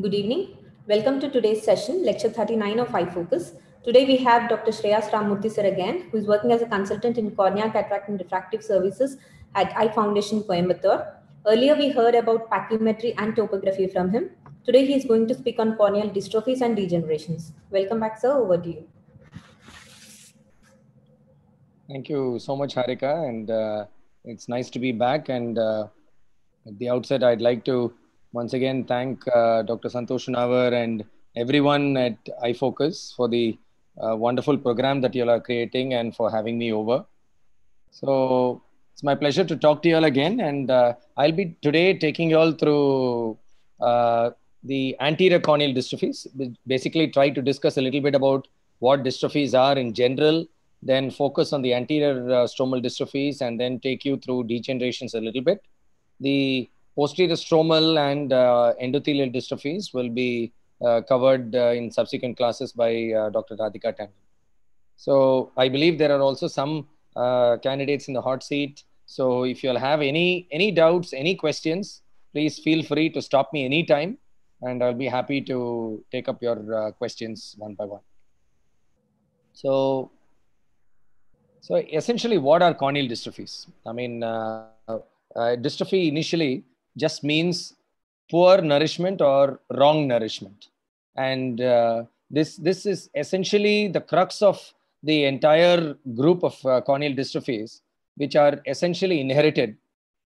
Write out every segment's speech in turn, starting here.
Good evening. Welcome to today's session, lecture 39 of Eye Focus. Today we have Dr. Shreyas Ramurthy sir again, who is working as a consultant in cornea, cataract and refractive services at Eye Foundation Coimbatore. Earlier we heard about pachymetry and topography from him. Today he is going to speak on corneal dystrophies and degenerations. Welcome back sir, over to you. Thank you so much Harika and uh, it's nice to be back and uh, at the outset I'd like to once again thank uh, Dr. Santosh Navar and everyone at iFocus for the uh, wonderful program that you all are creating and for having me over. So it's my pleasure to talk to you all again, and uh, I'll be today taking you all through uh, the anterior corneal dystrophies. Basically, try to discuss a little bit about what dystrophies are in general, then focus on the anterior uh, stromal dystrophies, and then take you through degenerations a little bit. The Posterior stromal and uh, endothelial dystrophies will be uh, covered uh, in subsequent classes by Dr. Radhika Tandon. So I believe there are also some candidates in the hot seat. So if you'll have any any doubts, any questions, please feel free to stop me anytime and I'll be happy to take up your uh, questions one by one. So, so essentially, what are corneal dystrophies? I mean, uh, uh, dystrophy initially just means poor nourishment or wrong nourishment. And uh, this, this is essentially the crux of the entire group of uh, corneal dystrophies, which are essentially inherited.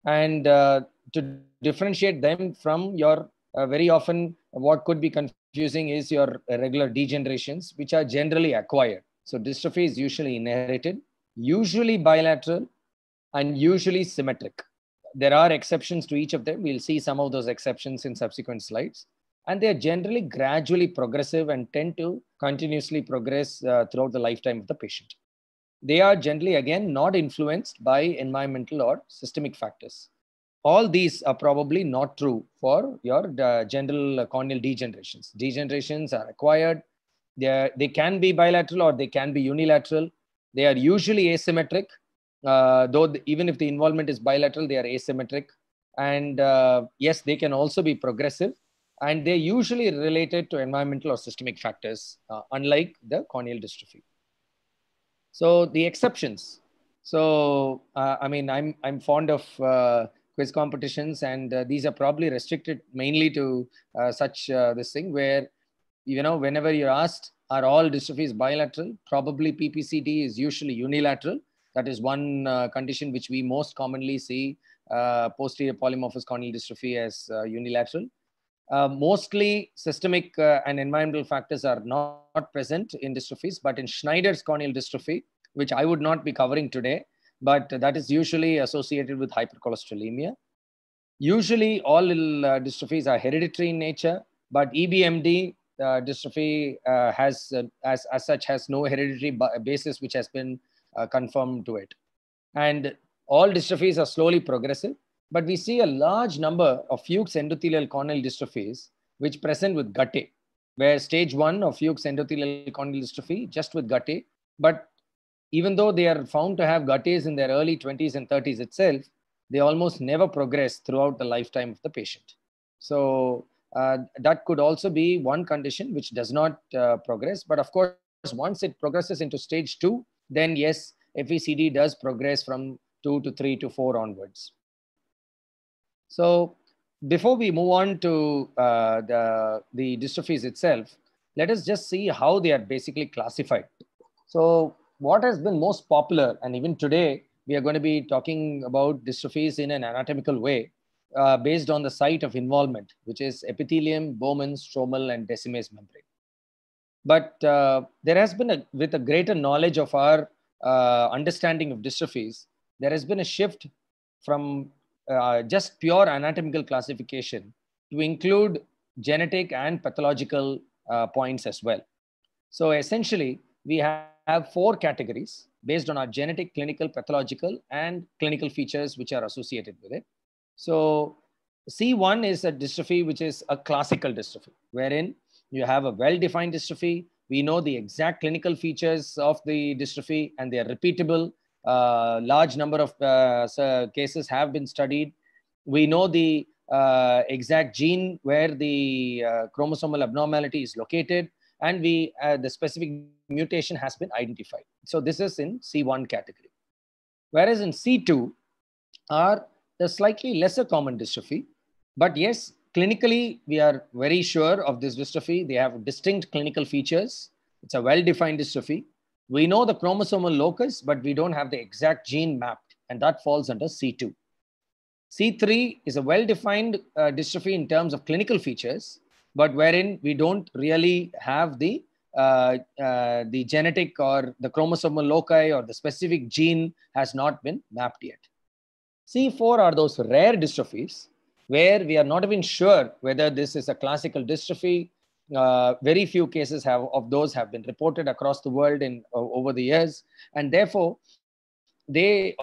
And uh, to differentiate them from your uh, very often what could be confusing is your regular degenerations, which are generally acquired. So dystrophy is usually inherited, usually bilateral, and usually symmetric there are exceptions to each of them. We'll see some of those exceptions in subsequent slides. And they are generally gradually progressive and tend to continuously progress uh, throughout the lifetime of the patient. They are generally, again, not influenced by environmental or systemic factors. All these are probably not true for your uh, general corneal degenerations. Degenerations are acquired. They, are, they can be bilateral or they can be unilateral. They are usually asymmetric uh, though the, even if the involvement is bilateral, they are asymmetric. And uh, yes, they can also be progressive. And they're usually related to environmental or systemic factors, uh, unlike the corneal dystrophy. So the exceptions. So, uh, I mean, I'm, I'm fond of uh, quiz competitions, and uh, these are probably restricted mainly to such this thing where, you know, whenever you're asked, are all dystrophies bilateral? Probably PPCD is usually unilateral that is one uh, condition which we most commonly see uh, posterior polymorphous corneal dystrophy as uh, unilateral. Uh, mostly systemic uh, and environmental factors are not, not, present in dystrophies, but in Schneider's corneal dystrophy, which I would not be covering today, but that is usually associated with hypercholesterolemia. Usually all uh, dystrophies are hereditary in nature, but EBMD dystrophy has, as, as such has no hereditary basis which has been uh, confirmed to it. And all dystrophies are slowly progressive, but we see a large number of Fuchs endothelial corneal dystrophies which present with guttae, where stage one of Fuchs endothelial corneal dystrophy just with guttae, but even though they are found to have guttaes in their early 20s and 30s itself, they almost never progress throughout the lifetime of the patient. So uh, that could also be one condition which does not uh, progress. But of course, once it progresses into stage two, then yes, FECD does progress from two to three to four onwards. So before we move on to uh, the, the dystrophies itself, let us just see how they are basically classified. So what has been most popular, and even today, we are going to be talking about dystrophies in an anatomical way uh, based on the site of involvement, which is epithelium, Bowman, stromal, and decimase membrane. But uh, there has been, a, with a greater knowledge of our uh, understanding of dystrophies, there has been a shift from uh, just pure anatomical classification to include genetic and pathological uh, points as well. So essentially, we have four categories based on our genetic, clinical, pathological, and clinical features which are associated with it. So C1 is a dystrophy which is a classical dystrophy, wherein you have a well-defined dystrophy. We know the exact clinical features of the dystrophy and they are repeatable. Uh, large number of uh, uh cases have been studied. We know the uh, exact gene where the uh, chromosomal abnormality is located and we uh, the specific mutation has been identified. So this is in C1 category. Whereas in C2 are the slightly lesser common dystrophy, but yes, clinically, we are very sure of this dystrophy. They have distinct clinical features. It's a well-defined dystrophy. We know the chromosomal locus, but we don't have the exact gene mapped, and that falls under C2. C3 is a well-defined uh, dystrophy in terms of clinical features, but wherein we don't really have the uh, uh, the genetic or the chromosomal loci or the specific gene has not been mapped yet. C4 are those rare dystrophies where we are not even sure whether this is a classical dystrophy. Uh, very few cases have of those have been reported across the world in uh, over the years, and therefore, they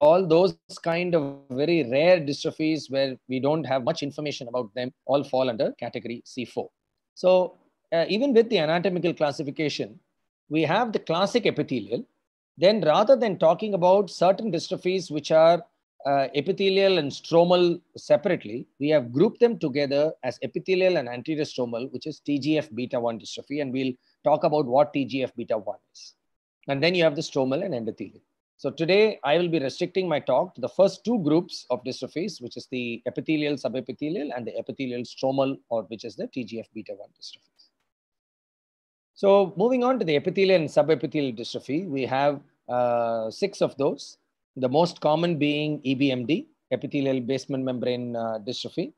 all those kind of very rare dystrophies where we don't have much information about them all fall under category C4. So uh, even with the anatomical classification, we have the classic epithelial. Then rather than talking about certain dystrophies which are uh, epithelial and stromal separately. We have grouped them together as epithelial and anterior stromal, which is TGF beta 1 dystrophy. And we'll talk about what TGF beta 1 is. And then you have the stromal and endothelial. So today I will be restricting my talk to the first two groups of dystrophies, which is the epithelial subepithelial and the epithelial stromal, or which is the TGF beta 1 dystrophy. So moving on to the epithelial and subepithelial dystrophy, we have uh, six of those the most common being EBMD, epithelial basement membrane uh, dystrophy.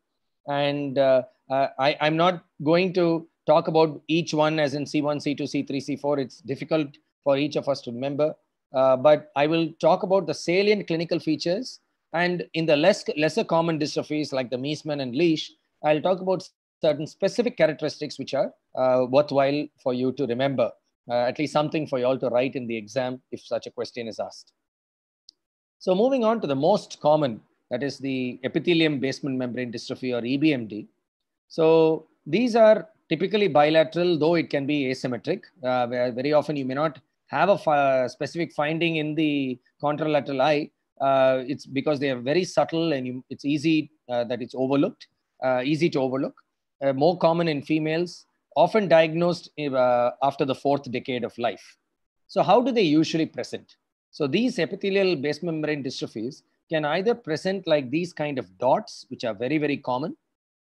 And uh, uh I, am not going to talk about each one as in C1, C2, C3, C4. It's difficult for each of us to remember. Uh, but I will talk about the salient clinical features. And in the less, lesser common dystrophies like the Meesman and Leash, I'll talk about certain specific characteristics which are uh, worthwhile for you to remember. Uh, at least something for you all to write in the exam if such a question is asked. So moving on to the most common, that is the epithelium basement membrane dystrophy or EBMD. So these are typically bilateral, though it can be asymmetric. Uh, very often you may not have a fi specific finding in the contralateral eye. Uh, it's because they are very subtle and you, it's easy uh, that it's overlooked, uh, easy to overlook. Uh, more common in females, often diagnosed uh, after the fourth decade of life. So how do they usually present? So these epithelial base membrane dystrophies can either present like these kind of dots, which are very, very common,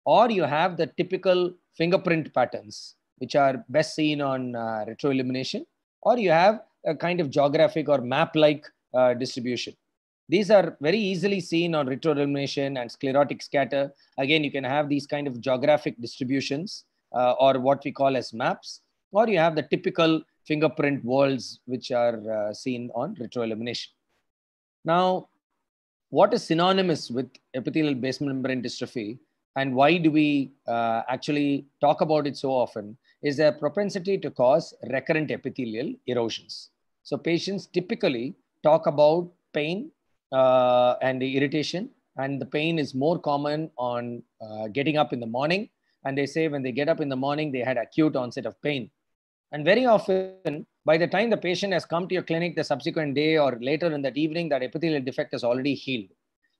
or you have the typical fingerprint patterns, which are best seen on uh, retroillumination, or you have a kind of geographic or map-like uh, distribution. These are very easily seen on retroillumination and sclerotic scatter. Again, you can have these kind of geographic distributions uh, or what we call as maps, or you have the typical fingerprint walls, which are uh, seen on retroillumination. Now, what is synonymous with epithelial basement membrane dystrophy and why do we uh, actually talk about it so often is their propensity to cause recurrent epithelial erosions. So patients typically talk about pain uh, and the irritation and the pain is more common on uh, getting up in the morning and they say when they get up in the morning they had acute onset of pain and very often, by the time the patient has come to your clinic the subsequent day or later in that evening, that epithelial defect is already healed.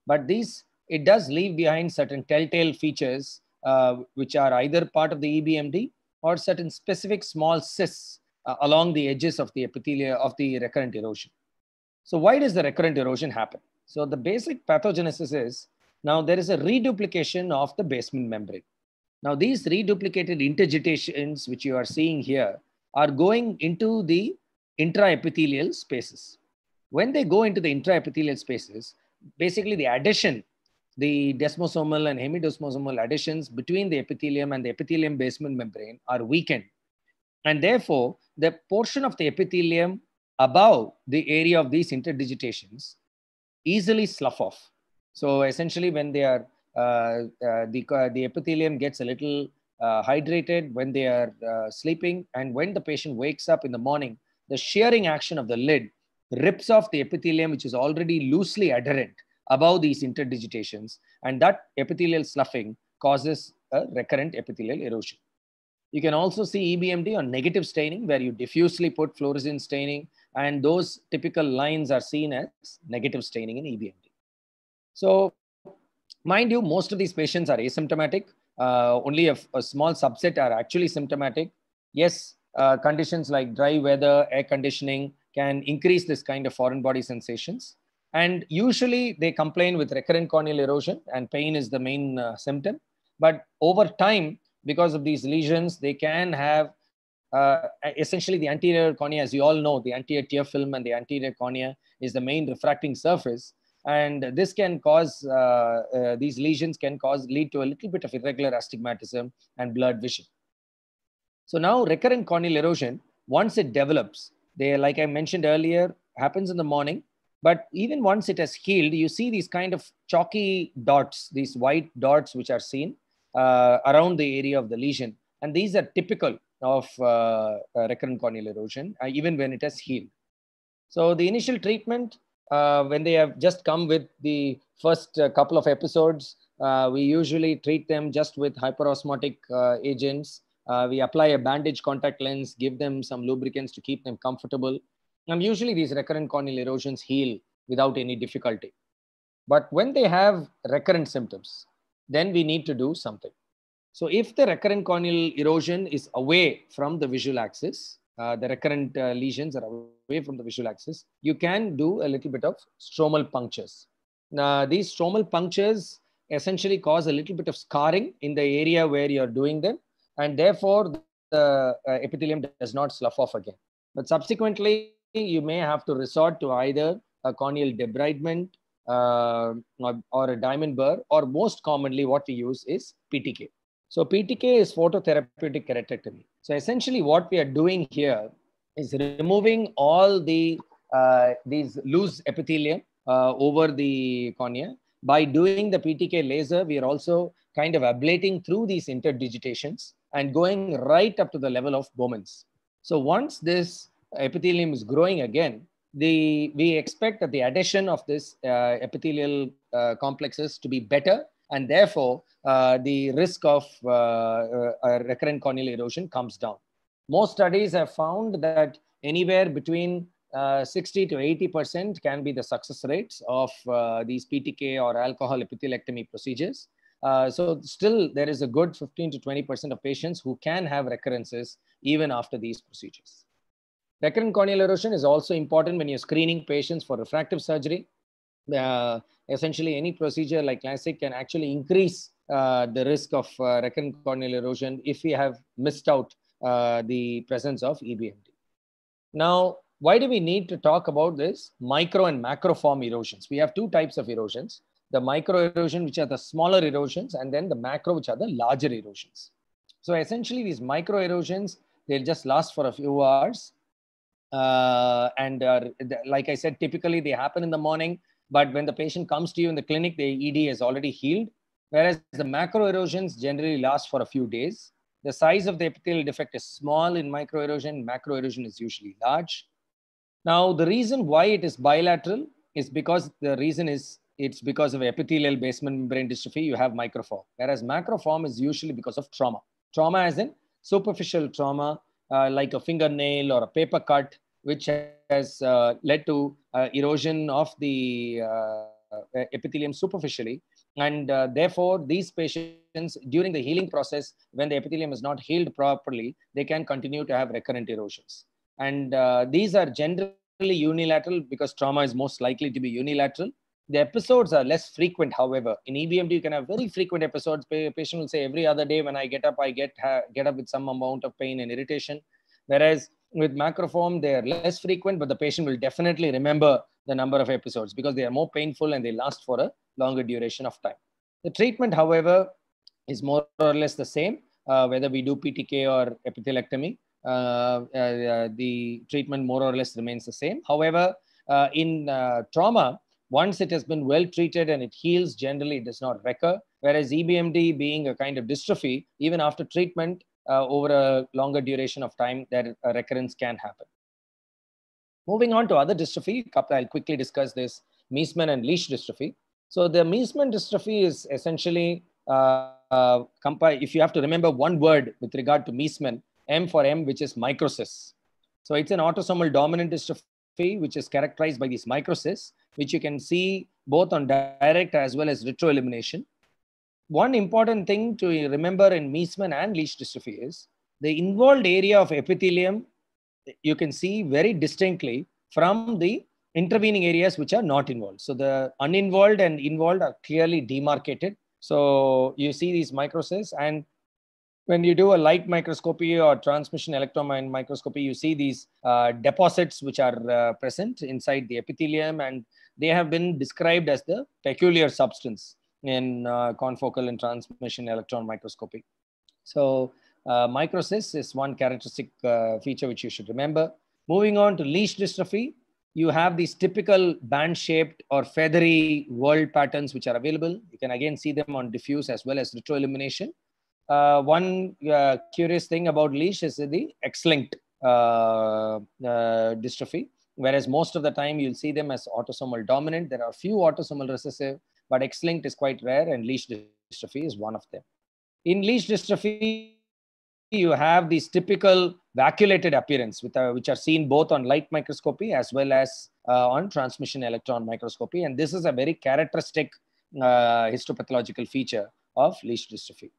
But these, it does leave behind certain telltale features, uh, which are either part of the EBMD or certain specific small cysts uh, along the edges of the epithelia of the recurrent erosion. So why does the recurrent erosion happen? So the basic pathogenesis is now there is a reduplication of the basement membrane. Now these reduplicated interdigitations which you are seeing here are going into the intraepithelial spaces. When they go into the intraepithelial spaces, basically the addition, the desmosomal and hemidesmosomal additions between the epithelium and the epithelium basement membrane are weakened. And therefore, the portion of the epithelium above the area of these interdigitations easily slough off. So essentially when they are, uh, uh, the, uh, the epithelium gets a little uh, hydrated, when they are uh, sleeping, and when the patient wakes up in the morning, the shearing action of the lid rips off the epithelium, which is already loosely adherent above these interdigitations, and that epithelial sloughing causes a recurrent epithelial erosion. You can also see EBMD on negative staining, where you diffusely put fluorescein staining, and those typical lines are seen as negative staining in EBMD. So, mind you, most of these patients are asymptomatic uh, only a, a, small subset are actually symptomatic. Yes, uh, conditions like dry weather, air conditioning can increase this kind of foreign body sensations. And usually they complain with recurrent corneal erosion and pain is the main uh, symptom. But over time, because of these lesions, they can have uh, essentially the anterior cornea, as you all know, the anterior tear film and the anterior cornea is the main refracting surface and this can cause uh, uh, these lesions can cause lead to a little bit of irregular astigmatism and blurred vision so now recurrent corneal erosion once it develops they like i mentioned earlier happens in the morning but even once it has healed you see these kind of chalky dots these white dots which are seen uh, around the area of the lesion and these are typical of uh, uh, recurrent corneal erosion uh, even when it has healed so the initial treatment uh, when they have just come with the first uh, couple of episodes, uh, we usually treat them just with hyperosmotic uh, agents. Uh, we apply a bandage contact lens, give them some lubricants to keep them comfortable. And um, usually these recurrent corneal erosions heal without any difficulty. But when they have recurrent symptoms, then we need to do something. So if the recurrent corneal erosion is away from the visual axis, uh, the recurrent uh, lesions are away from the visual axis, you can do a little bit of stromal punctures. Now, these stromal punctures essentially cause a little bit of scarring in the area where you're doing them, and therefore the uh, epithelium does not slough off again. But subsequently, you may have to resort to either a corneal debridement uh, or a diamond burr, or most commonly, what we use is PTK. So, PTK is phototherapeutic keratectomy. So essentially what we are doing here is removing all the uh, these loose epithelium uh, over the cornea. By doing the PTK laser, we are also kind of ablating through these interdigitations and going right up to the level of Bowman's. So once this epithelium is growing again, the, we expect that the addition of this uh, epithelial uh, complexes to be better and therefore uh, the risk of uh, uh recurrent corneal erosion comes down. Most studies have found that anywhere between uh, 60 to 80% can be the success rates of uh, these PTK or alcohol epithelectomy procedures. so still there is a good 15 to 20% of patients who can have recurrences even after these procedures. Recurrent corneal erosion is also important when you're screening patients for refractive surgery uh, essentially any procedure like LASIK can actually increase uh, the risk of uh, recurrent corneal erosion if we have missed out uh, the presence of EBMD. Now, why do we need to talk about this micro and macro form erosions? We have two types of erosions, the micro erosion, which are the smaller erosions, and then the macro, which are the larger erosions. So essentially these micro erosions, they'll just last for a few hours. Uh, and like I said, typically they happen in the morning but when the patient comes to you in the clinic, the ED has already healed, whereas the macro erosions generally last for a few days. The size of the epithelial defect is small in micro erosion, macro erosion is usually large. Now, the reason why it is bilateral is because the reason is it's because of epithelial basement membrane dystrophy, you have microform, whereas macroform is usually because of trauma. Trauma as in superficial trauma, uh, like a fingernail or a paper cut, which has uh, led to uh, erosion of the uh, epithelium superficially. And uh, therefore, these patients, during the healing process, when the epithelium is not healed properly, they can continue to have recurrent erosions. And uh, these are generally unilateral because trauma is most likely to be unilateral. The episodes are less frequent, however. In EBMD, you can have very frequent episodes. A patient will say, every other day when I get up, I get, get up with some amount of pain and irritation. Whereas with macroform, they are less frequent, but the patient will definitely remember the number of episodes because they are more painful and they last for a longer duration of time. The treatment, however, is more or less the same, uh, whether we do PTK or epithelectomy. Uh, uh, uh, the treatment more or less remains the same. However, uh, in uh, trauma, once it has been well treated and it heals, generally it does not recur. Whereas EBMD being a kind of dystrophy, even after treatment, uh, over a longer duration of time that a recurrence can happen. Moving on to other dystrophy, I'll quickly discuss this Meesman and leash dystrophy. So the Meesman dystrophy is essentially, uh, uh, if you have to remember one word with regard to Meesman, M for M, which is microsis. So it's an autosomal dominant dystrophy, which is characterized by these microsis, which you can see both on direct as well as retroelimination one important thing to remember in Meesman and Leash dystrophy is the involved area of epithelium, you can see very distinctly from the intervening areas which are not involved. So the uninvolved and involved are clearly demarcated. So you see these microcysts and when you do a light microscopy or transmission electron microscopy, you see these uh, deposits which are uh, present inside the epithelium and they have been described as the peculiar substance in uh, confocal and transmission electron microscopy. So uh, microcyst is one characteristic uh, feature which you should remember. Moving on to leash dystrophy, you have these typical band-shaped or feathery world patterns which are available. You can again see them on diffuse as well as retroillumination. Uh, one uh, curious thing about leash is the X-linked uh, dystrophy, whereas most of the time you'll see them as autosomal dominant. There are a few autosomal recessive, but X-linked is quite rare and leash dystrophy is one of them. In leash dystrophy, you have these typical vacuolated appearance with, uh, which are seen both on light microscopy as well as uh, on transmission electron microscopy. And this is a very characteristic uh, histopathological feature of leash dystrophy.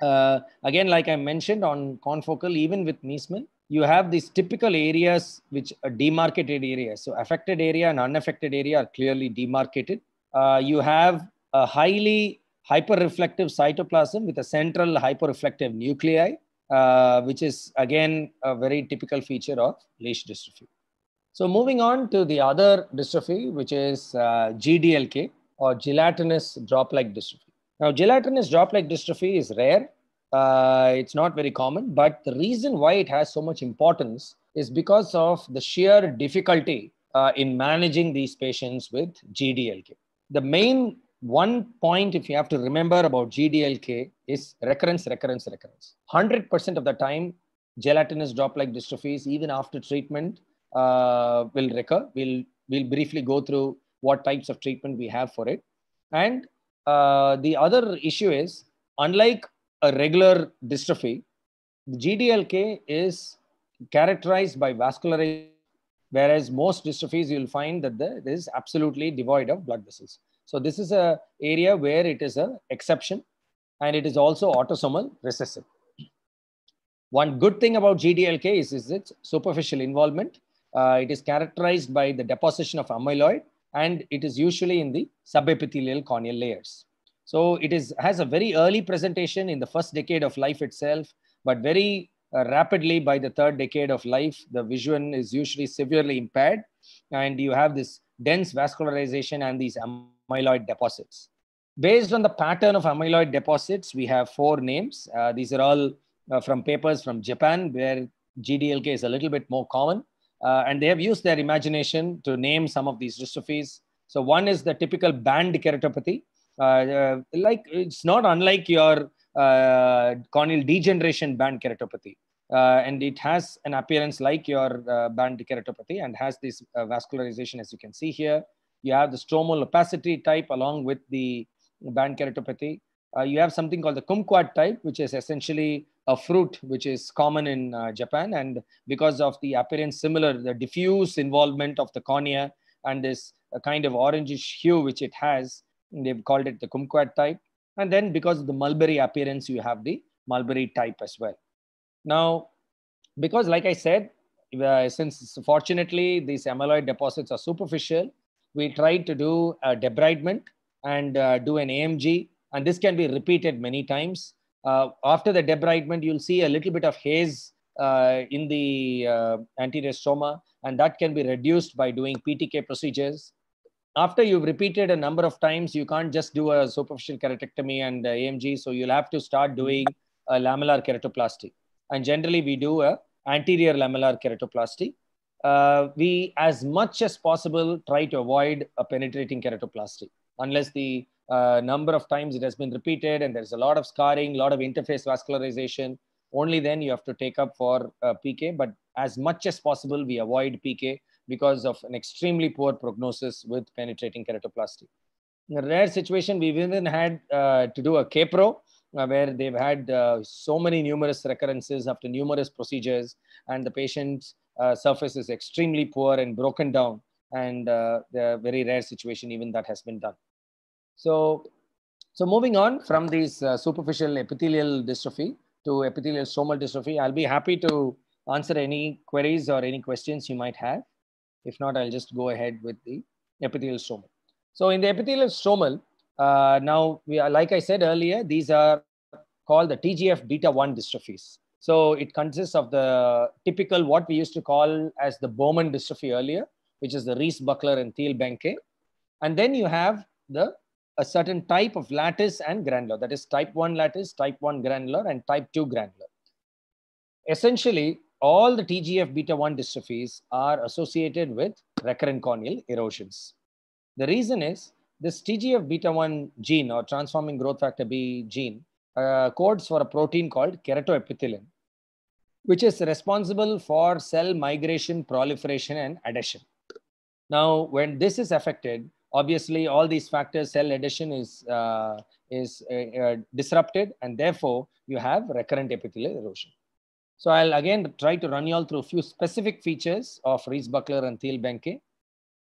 Uh, again, like I mentioned on confocal, even with Meesman, you have these typical areas which are demarcated areas. So affected area and unaffected area are clearly demarcated. Uh, you have a highly hyperreflective cytoplasm with a central hyperreflective nuclei, uh, which is again a very typical feature of Leish dystrophy. So moving on to the other dystrophy, which is uh, GDLK or gelatinous drop-like dystrophy. Now, gelatinous drop-like dystrophy is rare. Uh, it's not very common, but the reason why it has so much importance is because of the sheer difficulty uh, in managing these patients with GDLK the main one point, if you have to remember about GDLK, is recurrence, recurrence, recurrence. 100% of the time, gelatinous drop-like dystrophies, even after treatment, uh, will recur. We'll, we'll briefly go through what types of treatment we have for it. And uh, the other issue is, unlike a regular dystrophy, GDLK is characterized by vascularization whereas most dystrophies you'll find that there is absolutely devoid of blood vessels. So this is a area where it is an exception and it is also autosomal recessive. One good thing about GDLK is, is its superficial involvement. Uh, it is characterized by the deposition of amyloid and it is usually in the subepithelial corneal layers. So it is has a very early presentation in the first decade of life itself, but very uh, rapidly by the third decade of life, the vision is usually severely impaired, and you have this dense vascularization and these amyloid deposits. Based on the pattern of amyloid deposits, we have four names. Uh, these are all uh, from papers from Japan, where GDLK is a little bit more common. Uh, and they have used their imagination to name some of these dystrophies. So, one is the typical band keratopathy. Uh, like it's not unlike your uh, corneal degeneration band keratopathy. Uh, and it has an appearance like your uh, band keratopathy and has this vascularization as you can see here. You have the stromal opacity type along with the band keratopathy. Uh, you have something called the kumquat type, which is essentially a fruit which is common in uh, Japan. And because of the appearance similar, the diffuse involvement of the cornea and this uh, kind of orangish hue which it has, they've called it the kumquat type. And then because of the mulberry appearance, you have the mulberry type as well. Now, because like I said, uh, since fortunately these amyloid deposits are superficial, we try to do a debridement and uh, do an AMG. And this can be repeated many times. Uh, after the debridement, you'll see a little bit of haze uh, in the uh, anterior stroma, and that can be reduced by doing PTK procedures after you've repeated a number of times, you can't just do a superficial keratectomy and AMG. So you'll have to start doing a lamellar keratoplasty. And generally, we do a anterior lamellar keratoplasty. Uh, we, as much as possible, try to avoid a penetrating keratoplasty unless the uh, number of times it has been repeated and there's a lot of scarring, a lot of interface vascularization. Only then you have to take up for uh, PK. But as much as possible, we avoid PK because of an extremely poor prognosis with penetrating keratoplasty. In a rare situation, we've even had uh, to do a K-pro uh, where they've had uh, so many numerous recurrences after numerous procedures, and the patient's uh, surface is extremely poor and broken down. And uh, the very rare situation, even that has been done. So, so moving on from these uh, superficial epithelial dystrophy to epithelial stromal dystrophy, I'll be happy to answer any queries or any questions you might have. If not, I'll just go ahead with the epithelial stromal. So in the epithelial stromal, uh, now, we are, like I said earlier, these are called the TGF beta 1 dystrophies. So it consists of the typical what we used to call as the Bowman dystrophy earlier, which is the Reese Buckler and Thiel Benke. And then you have the a certain type of lattice and granular, that is type 1 lattice, type 1 granular, and type 2 granular. Essentially, all the TGF beta 1 dystrophies are associated with recurrent corneal erosions. The reason is this TGF beta 1 gene or transforming growth factor B gene uh, codes for a protein called keratoepithelin, which is responsible for cell migration, proliferation, and adhesion. Now, when this is affected, obviously all these factors, cell adhesion is, uh, is uh, uh disrupted, and therefore you have recurrent epithelial erosion. So I'll again try to run you all through a few specific features of Rees Buckler and Thiel Benke.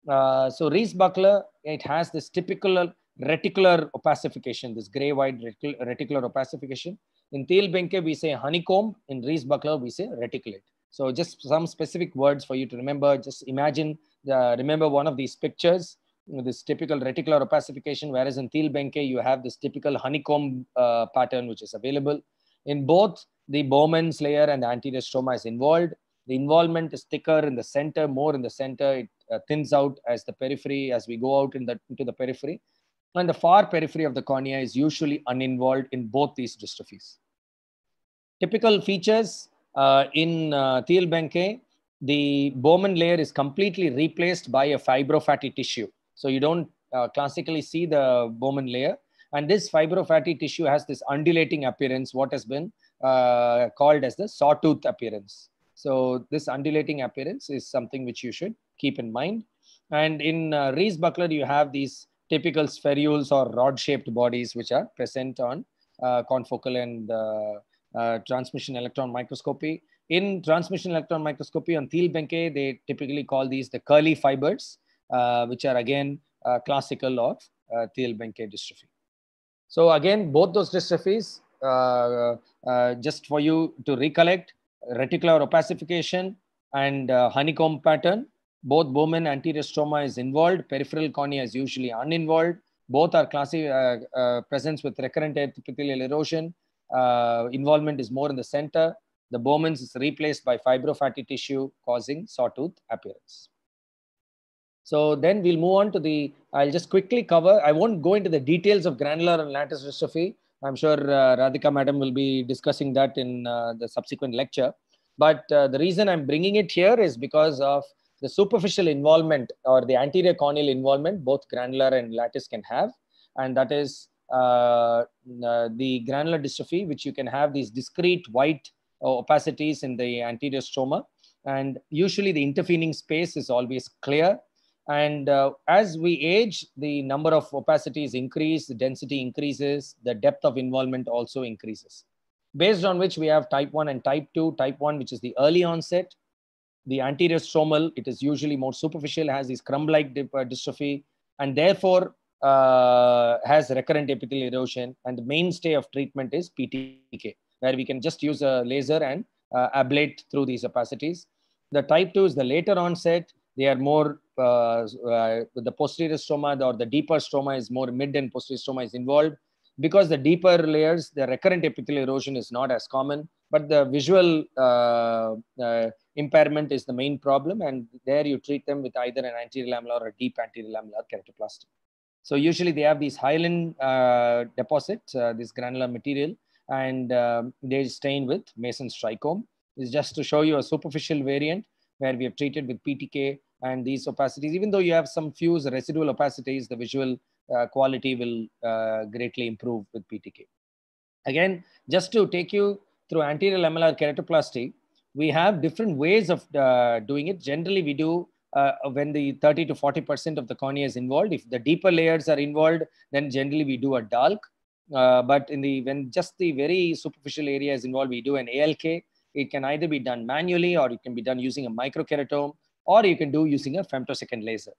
Uh, so Rees Buckler, it has this typical reticular opacification, this gray white reticular opacification. In Thiel Benke, we say honeycomb. In Rees Buckler, we say reticulate. So just some specific words for you to remember. Just imagine, the, uh, remember one of these pictures, you know, this typical reticular opacification, whereas in Thiel Benke, you have this typical honeycomb uh, pattern, which is available. In both the Bowman's layer and the anterior stroma is involved. The involvement is thicker in the center, more in the center. It uh, thins out as the periphery, as we go out in the, into the periphery. And the far periphery of the cornea is usually uninvolved in both these dystrophies. Typical features uh, in uh, Thiel-Benke, the Bowman layer is completely replaced by a fibrofatty tissue. So you don't uh, classically see the Bowman layer. And this fibrofatty tissue has this undulating appearance, what has been uh, called as the sawtooth appearance. So this undulating appearance is something which you should keep in mind. And in uh, Rees buckler, you have these typical spherules or rod-shaped bodies which are present on uh, confocal and uh, uh transmission electron microscopy. In transmission electron microscopy on Thiel-Benke, they typically call these the curly fibers, uh, which are again uh, classical of Thiel-Benke dystrophy. So again, both those dystrophies, uh, uh, uh, just for you to recollect, reticular opacification and uh, honeycomb pattern, both Bowman anterior stroma is involved, peripheral cornea is usually uninvolved. Both are classy, uh, uh, presence with recurrent epithelial erosion. involvement is more in the center. The Bowman's is replaced by fibrofatty tissue causing sawtooth appearance. So then we'll move on to the, I'll just quickly cover, I won't go into the details of granular and lattice dystrophy. I'm sure uh, Radhika madam will be discussing that in uh, the subsequent lecture. But uh, the reason I'm bringing it here is because of the superficial involvement or the anterior corneal involvement, both granular and lattice can have. And that is uh, uh the granular dystrophy, which you can have these discrete white uh, opacities in the anterior stroma. And usually the intervening space is always clear and uh, as we age, the number of opacities increase, the density increases, the depth of involvement also increases. Based on which we have type 1 and type 2. Type 1, which is the early onset. The anterior stromal, it is usually more superficial, has this crumb-like uh, dystrophy, and therefore uh, has recurrent epithelial erosion. And the mainstay of treatment is PTK, where we can just use a laser and uh, ablate through these opacities. The type 2 is the later onset they are more uh, uh, the posterior stroma or the deeper stroma is more mid and posterior stroma is involved because the deeper layers the recurrent epithelial erosion is not as common but the visual uh, uh impairment is the main problem and there you treat them with either an anterior lamellar or a deep anterior lamellar keratoplasty so usually they have these hyaline uh, deposits uh, this granular material and um, they stain with mason's trichome is just to show you a superficial variant where we have treated with PTK and these opacities, even though you have some few residual opacities, the visual uh, quality will uh, greatly improve with PTK. Again, just to take you through anterior lamellar keratoplasty, we have different ways of uh, doing it. Generally, we do uh, when the 30 to 40% of the cornea is involved. If the deeper layers are involved, then generally we do a DALC. Uh, but in the when just the very superficial area is involved, we do an ALK. It can either be done manually or it can be done using a microkeratome or you can do using a femtosecond laser.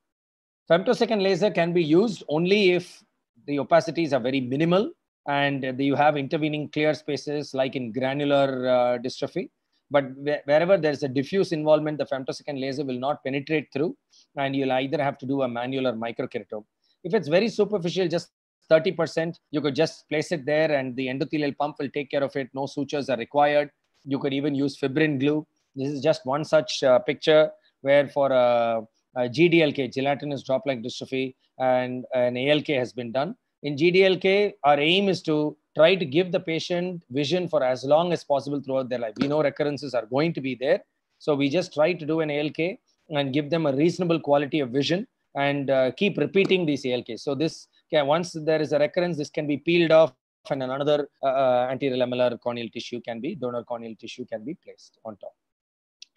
Femtosecond laser can be used only if the opacities are very minimal and you have intervening clear spaces like in granular uh, dystrophy. But wherever there's a diffuse involvement, the femtosecond laser will not penetrate through and you'll either have to do a manual or microkeratome. If it's very superficial, just 30%, you could just place it there and the endothelial pump will take care of it. No sutures are required. You could even use fibrin glue. This is just one such uh, picture where for a, uh, a uh, GDLK, gelatinous drop-like dystrophy, and an ALK has been done. In GDLK, our aim is to try to give the patient vision for as long as possible throughout their life. We know recurrences are going to be there. So we just try to do an ALK and give them a reasonable quality of vision and uh, keep repeating these ALKs. So this, okay, once there is a recurrence, this can be peeled off and another uh, uh lamellar corneal tissue can be donor corneal tissue can be placed on top.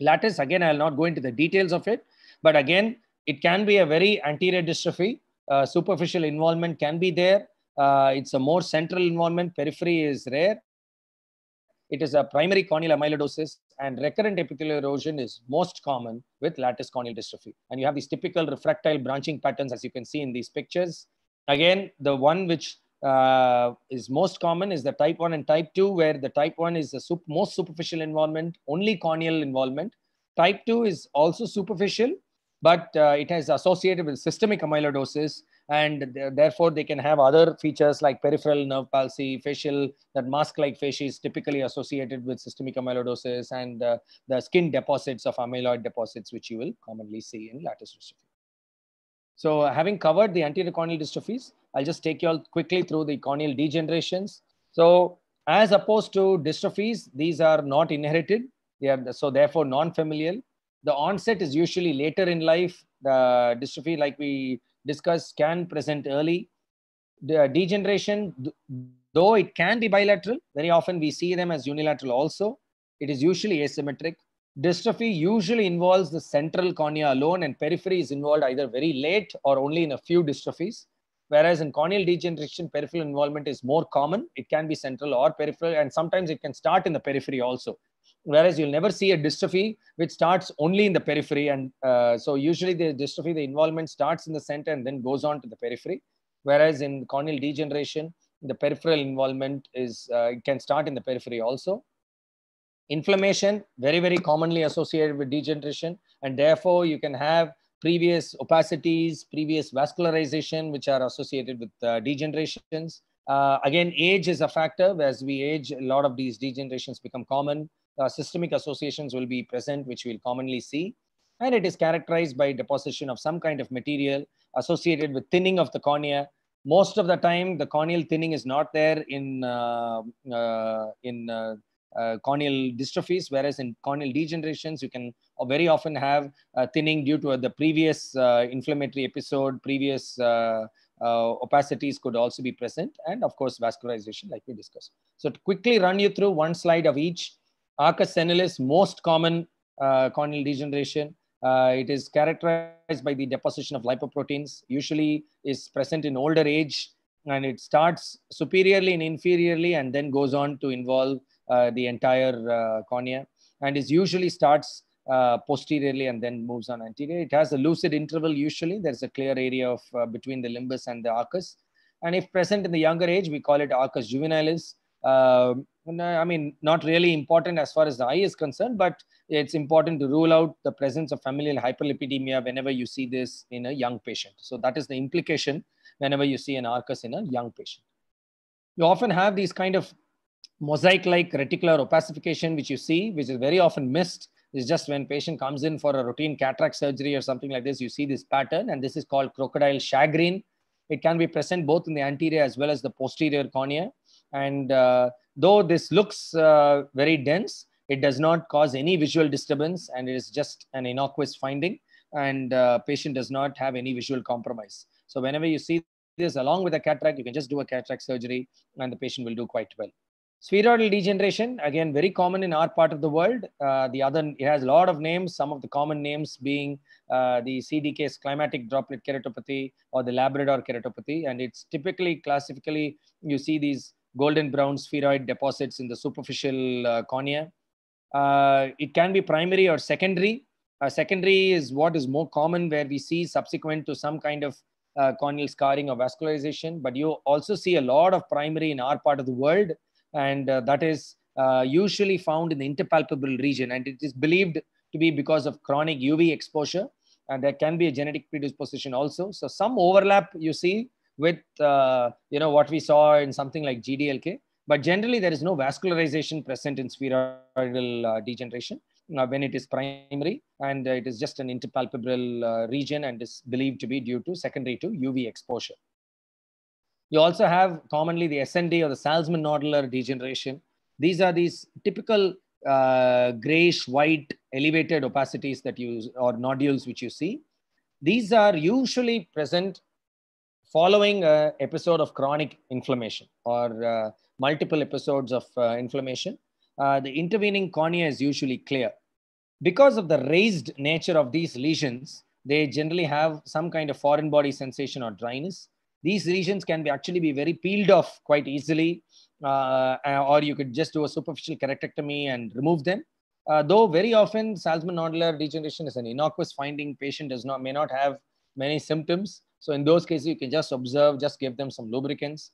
Lattice, again, I'll not go into the details of it, but again, it can be a very anterior dystrophy. Uh, superficial involvement can be there. Uh, it's a more central involvement. Periphery is rare. It is a primary corneal amyloidosis and recurrent epithelial erosion is most common with lattice corneal dystrophy. And you have these typical refractile branching patterns as you can see in these pictures. Again, the one which uh, is most common is the type 1 and type 2, where the type 1 is the sup most superficial involvement, only corneal involvement. Type 2 is also superficial, but uh, has associated with systemic amyloidosis, and th therefore they can have other features like peripheral nerve palsy, facial, that mask-like face is typically associated with systemic amyloidosis, and uh, the skin deposits of amyloid deposits, which you will commonly see in lattice dystrophy. So having covered the anterior corneal dystrophies, I'll just take you all quickly through the corneal degenerations. So as opposed to dystrophies, these are not inherited. They are so therefore non-familial. The onset is usually later in life. The dystrophy, like we discussed, can present early. The degeneration, though it can be bilateral, very often we see them as unilateral also. It is usually asymmetric. Dystrophy usually involves the central cornea alone and periphery is involved either very late or only in a few dystrophies. Whereas in corneal degeneration, peripheral involvement is more common. It can be central or peripheral, and sometimes it can start in the periphery also. Whereas you'll never see a dystrophy which starts only in the periphery. And uh, so usually the dystrophy, the involvement starts in the center and then goes on to the periphery. Whereas in corneal degeneration, the peripheral involvement is uh, can start in the periphery also. Inflammation, very, very commonly associated with degeneration. And therefore, you can have previous opacities, previous vascularization, which are associated with uh, degenerations. Uh, again, age is a factor. As we age, a lot of these degenerations become common. Uh, systemic associations will be present, which we'll commonly see. And it is characterized by deposition of some kind of material associated with thinning of the cornea. Most of the time, the corneal thinning is not there in, uh, uh, in uh, corneal dystrophies, whereas in corneal degenerations, you can or uh, very often have uh, thinning due to uh, the previous inflammatory episode, previous opacities could also be present, and of course vascularization like we discussed. So to quickly run you through one slide of each, Arcus senilis, most common corneal degeneration, uh, it is characterized by the deposition of lipoproteins, usually is present in older age, and it starts superiorly and inferiorly and then goes on to involve uh, the entire uh, cornea and is usually starts uh, posteriorly and then moves on anterior. It has a lucid interval usually. There's a clear area of uh, between the limbus and the arcus. And if present in the younger age, we call it arcus juvenilis. Um, uh, I mean, not really important as far as the eye is concerned, but it's important to rule out the presence of familial hyperlipidemia whenever you see this in a young patient. So that is the implication whenever you see an arcus in a young patient. You often have these kind of mosaic-like reticular opacification, which you see, which is very often missed is just when patient comes in for a routine cataract surgery or something like this, you see this pattern and this is called crocodile chagrin. It can be present both in the anterior as well as the posterior cornea. And uh, though this looks uh, very dense, it does not cause any visual disturbance and it is just an innocuous finding and uh, patient does not have any visual compromise. So whenever you see this along with a cataract, you can just do a cataract surgery and the patient will do quite well. Spheroidal degeneration, again, very common in our part of the world. Uh, the other, it has a lot of names, some of the common names being uh, the CDK's climatic droplet keratopathy or the Labrador keratopathy. And it's typically, classically, you see these golden brown spheroid deposits in the superficial uh, cornea. Uh, it can be primary or secondary. Uh, secondary is what is more common where we see subsequent to some kind of uh, corneal scarring or vascularization. But you also see a lot of primary in our part of the world and uh, that is uh, usually found in the interpalpable region. And it is believed to be because of chronic UV exposure. And there can be a genetic predisposition also. So some overlap you see with uh, you know what we saw in something like GDLK. But generally, there is no vascularization present in spheroidal degeneration. Uh, when it is primary and uh, it is just an interpalpebral uh, region and is believed to be due to secondary to UV exposure. You also have commonly the SND or the Salzman nodular degeneration. These are these typical uh, grayish white elevated opacities that you or nodules which you see. These are usually present following an episode of chronic inflammation or uh, multiple episodes of uh, inflammation. Uh, the intervening cornea is usually clear. Because of the raised nature of these lesions, they generally have some kind of foreign body sensation or dryness these regions can be actually be very peeled off quite easily, uh, uh or you could just do a superficial keratectomy and remove them. Uh, though very often Salzman nodular degeneration is an innocuous finding, patient does not may not have many symptoms. So in those cases, you can just observe, just give them some lubricants.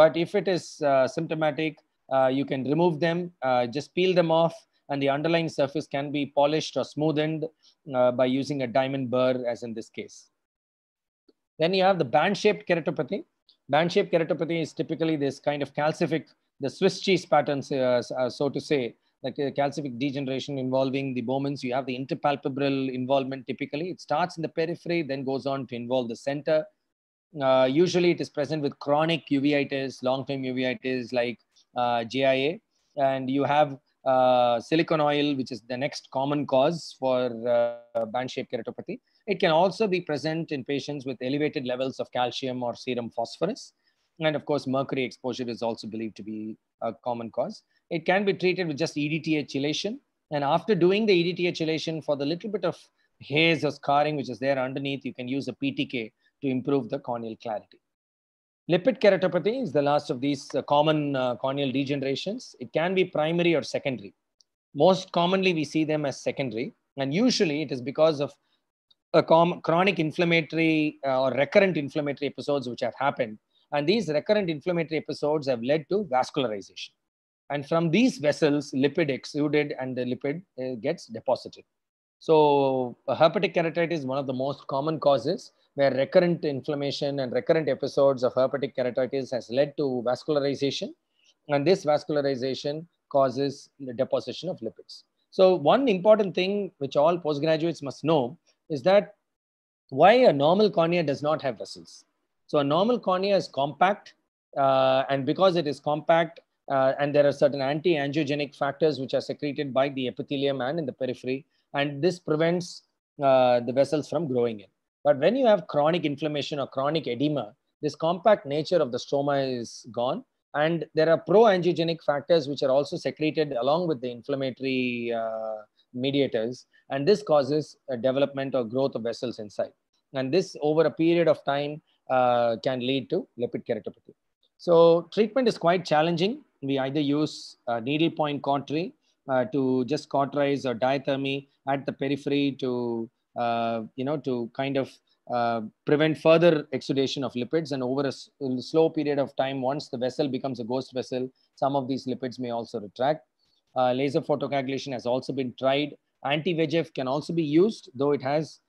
But if it is uh, symptomatic, uh, you can remove them, uh, just peel them off, and the underlying surface can be polished or smoothed uh, by using a diamond burr, as in this case. Then you have the band-shaped keratopathy. Band-shaped keratopathy is typically this kind of calcific, the Swiss cheese patterns, uh, uh, so to say, like uh, calcific degeneration involving the Bowmans. You have the interpalpebral involvement typically. It starts in the periphery, then goes on to involve the center. Uh, usually it is present with chronic uveitis, long-term uveitis like uh, GIA. And you have uh, silicon oil, which is the next common cause for uh, band-shaped keratopathy. It can also be present in patients with elevated levels of calcium or serum phosphorus. And of course, mercury exposure is also believed to be a common cause. It can be treated with just EDTA chelation. And after doing the EDTA chelation for the little bit of haze or scarring which is there underneath, you can use a PTK to improve the corneal clarity. Lipid keratopathy is the last of these uh, common uh, corneal degenerations. It can be primary or secondary. Most commonly, we see them as secondary. And usually, it is because of a com- chronic inflammatory uh, or recurrent inflammatory episodes which have happened. And these recurrent inflammatory episodes have led to vascularization. And from these vessels, lipid exuded and the lipid uh, gets deposited. So, uh, herpetic keratitis is one of the most common causes where recurrent inflammation and recurrent episodes of herpetic keratitis has led to vascularization. And this vascularization causes the deposition of lipids. So, one important thing which all postgraduates must know is that why a normal cornea does not have vessels. So a normal cornea is compact, uh, and because it is compact, uh, and there are certain anti-angiogenic factors which are secreted by the epithelium and in the periphery, and this prevents uh, the vessels from growing in. But when you have chronic inflammation or chronic edema, this compact nature of the stroma is gone, and there are pro-angiogenic factors which are also secreted along with the inflammatory uh, mediators and this causes development or growth of vessels inside. And this over a period of time uh, can lead to lipid keratopathy. So treatment is quite challenging. We either use needle point cautery uh, to just cauterize or diathermy at the periphery to, uh, you know, to kind of uh, prevent further exudation of lipids and over a, a slow period of time once the vessel becomes a ghost vessel some of these lipids may also retract uh, laser photocoagulation has also been tried Anti-VEGF can also be used, though it has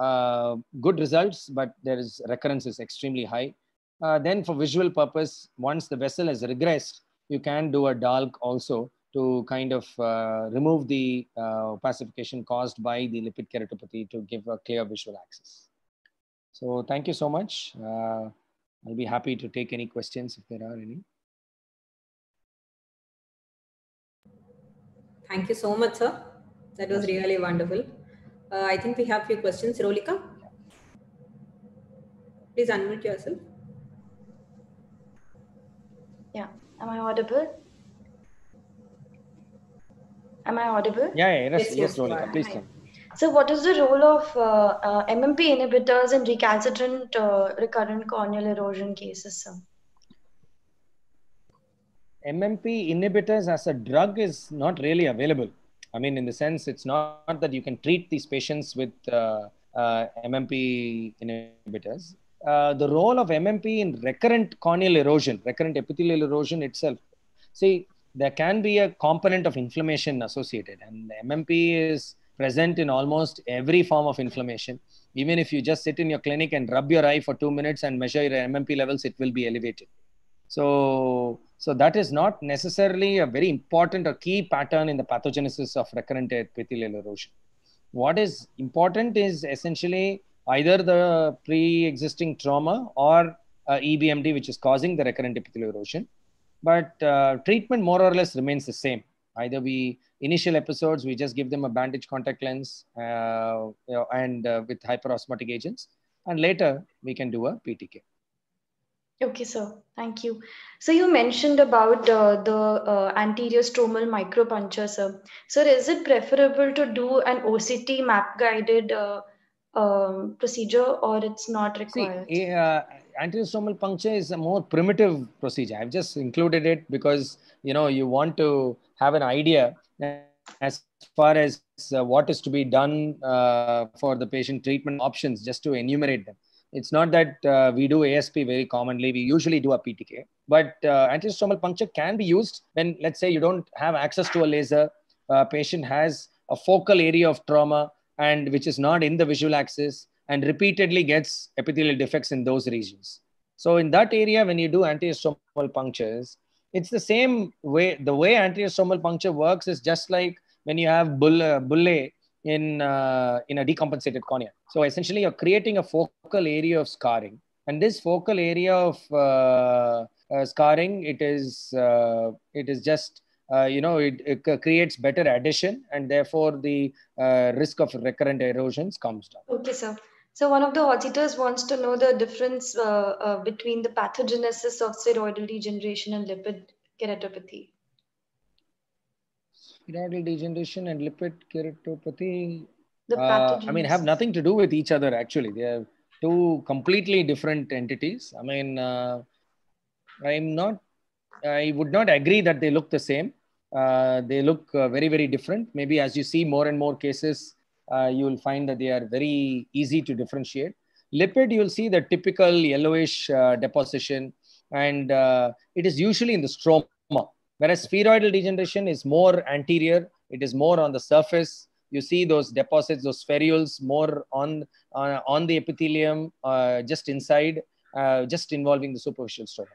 uh, good results, but there is recurrence is extremely high. Uh, then for visual purpose, once the vessel has regressed, you can do a DALK also to kind of uh, remove the uh, opacification caused by the lipid keratopathy to give a clear visual axis. So thank you so much. Uh, I'll be happy to take any questions if there are any. Thank you so much, sir. That was really wonderful. Uh, I think we have few questions. Rolika, please unmute yourself. Yeah, am I audible? Am I audible? Yeah, yeah yes, yes, yes Rolika, please come. So what is the role of uh, uh, MMP inhibitors in recalcitrant uh, recurrent corneal erosion cases, sir? MMP inhibitors as a drug is not really available. I mean, in the sense, it's not that you can treat these patients with uh, uh, MMP inhibitors. Uh, the role of MMP in recurrent corneal erosion, recurrent epithelial erosion itself. See, there can be a component of inflammation associated, and MMP is present in almost every form of inflammation. Even if you just sit in your clinic and rub your eye for two minutes and measure your MMP levels, it will be elevated. So, so that is not necessarily a very important or key pattern in the pathogenesis of recurrent epithelial erosion. What is important is essentially either the pre-existing trauma or uh, EBMD, which is causing the recurrent epithelial erosion. But uh, treatment more or less remains the same. Either we initial episodes, we just give them a bandage contact lens uh, you know, and uh, with hyperosmotic agents, and later we can do a PTK. Okay, sir. Thank you. So you mentioned about uh, the uh, anterior stromal micropuncture, sir. Sir, is it preferable to do an OCT map guided uh, um, procedure or it's not required? See, eh, uh, anterior stromal puncture is a more primitive procedure. I've just included it because you know you want to have an idea as far as uh, what is to be done uh, for the patient treatment options, just to enumerate them it's not that uh, we do ASP very commonly. We usually do a PTK, but uh, antistomal puncture can be used when, let's say, you don't have access to a laser. A patient has a focal area of trauma and which is not in the visual axis and repeatedly gets epithelial defects in those regions. So in that area, when you do antistomal punctures, it's the same way. The way antistomal puncture works is just like when you have bull, uh, bullet in, uh, in a decompensated cornea. So essentially, you're creating a focal area of scarring. And this focal area of uh, uh, scarring, it is, uh, it is just, uh, you know, it, it, creates better adhesion and therefore the uh, risk of recurrent erosions comes down. Okay, sir. So one of the auditors wants to know the difference between the pathogenesis of steroidal degeneration and lipid keratopathy retinal degeneration and lipid keratopathy uh, I mean, have nothing to do with each other, actually. They are two completely different entities. I mean, uh, I'm not, I would not agree that they look the same. Uh, they look uh, very, very different. Maybe as you see more and more cases, uh, you will find that they are very easy to differentiate. Lipid, you'll see the typical yellowish uh, deposition, and it is usually in the stroma. Whereas spheroidal degeneration is more anterior, it is more on the surface. You see those deposits, those spherules more on, uh, on the epithelium, uh, just inside, uh, just involving the superficial stroma.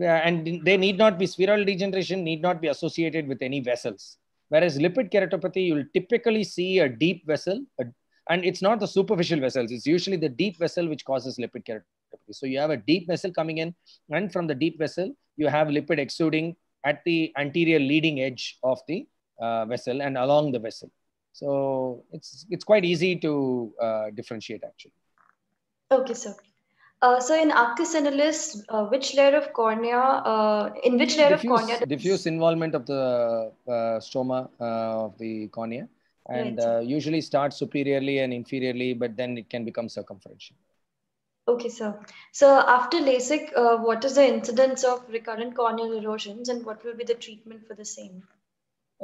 And they need not be, spheroidal degeneration need not be associated with any vessels. Whereas lipid keratopathy, you'll typically see a deep vessel, a, and it's not the superficial vessels, it's usually the deep vessel which causes lipid keratopathy. So you have a deep vessel coming in, and from the deep vessel, you have lipid exuding at the anterior leading edge of the uh, vessel and along the vessel. So it's, it's quite easy to uh, differentiate actually. Okay, sir. Uh, so in arcus analysis, uh, which layer of cornea, uh, in which layer diffuse, of cornea? Diffuse involvement of the uh, stroma of the cornea and right. usually starts superiorly and inferiorly, but then it can become circumferential. Okay, sir. So after LASIK, uh, what is the incidence of recurrent corneal erosions and what will be the treatment for the same?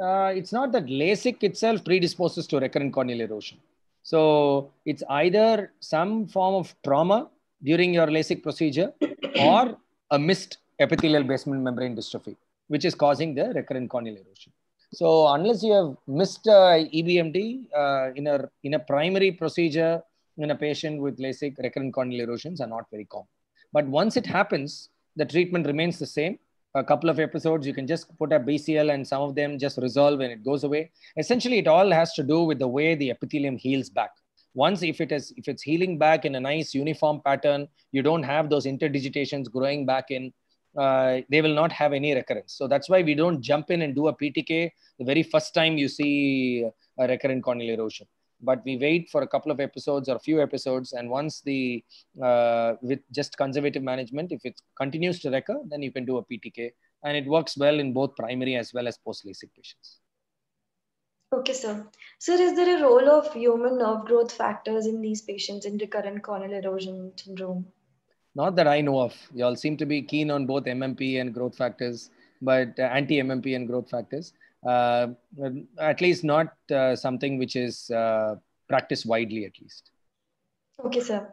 Uh, it's not that LASIK itself predisposes to recurrent corneal erosion. So it's either some form of trauma during your LASIK procedure or a missed epithelial basement membrane dystrophy, which is causing the recurrent corneal erosion. So unless you have missed uh, EBMD uh, in, a, in a primary procedure in a patient with LASIK, recurrent corneal erosions are not very common. But once it happens, the treatment remains the same. A couple of episodes, you can just put a BCL and some of them just resolve and it goes away. Essentially, it all has to do with the way the epithelium heals back. Once if it is if it's healing back in a nice uniform pattern, you don't have those interdigitations growing back in, uh, they will not have any recurrence. So that's why we don't jump in and do a PTK the very first time you see a recurrent corneal erosion but we wait for a couple of episodes or a few episodes and once the uh, with just conservative management if it continues to recur then you can do a ptk and it works well in both primary as well as post LASIK patients okay sir sir is there a role of human nerve growth factors in these patients in recurrent corneal erosion syndrome not that i know of y'all seem to be keen on both mmp and growth factors but uh, anti mmp and growth factors uh, at least not uh, something which is uh, practiced widely, at least. Okay, sir.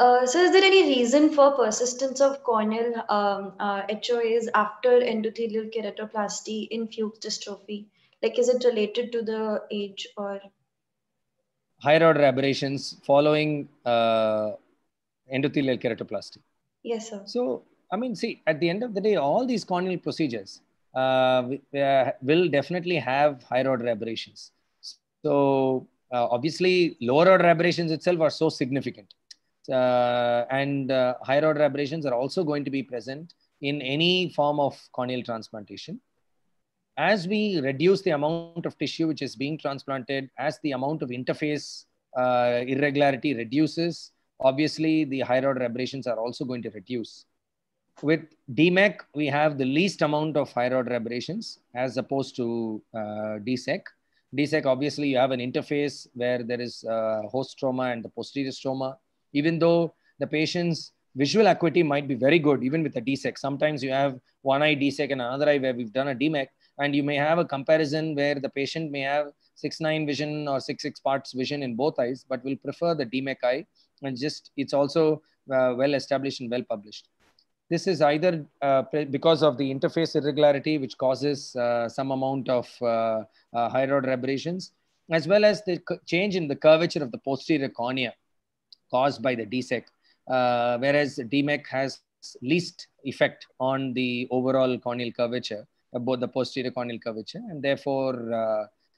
Uh, so, is there any reason for persistence of corneal um, uh, HOAs after endothelial keratoplasty in Fuchs dystrophy? Like, is it related to the age or? Higher order aberrations following uh, endothelial keratoplasty. Yes, sir. So, I mean, see, at the end of the day, all these corneal procedures, uh, uh, will definitely have higher order aberrations. So uh, obviously, lower order aberrations itself are so significant. and higher order aberrations are also going to be present in any form of corneal transplantation. As we reduce the amount of tissue which is being transplanted, as the amount of interface uh, irregularity reduces, obviously the higher order aberrations are also going to reduce with DMEC, we have the least amount of higher order aberrations as opposed to uh, DSEC. DSEC, obviously, you have an interface where there is uh, host trauma and the posterior trauma. Even though the patient's visual acuity might be very good, even with a DSEC, sometimes you have one eye DSEC and another eye where we've done a DMEC, and you may have a comparison where the patient may have 6-9 vision or 6-6 parts vision in both eyes, but will prefer the DMEC eye. And just, it's also uh, well established and well published this is either uh, because of the interface irregularity, which causes uh, some amount of uh, uh order aberrations, as well as the change in the curvature of the posterior cornea caused by the DSEC, uh, whereas DMEC has least effect on the overall corneal curvature, uh, both the posterior corneal curvature, and therefore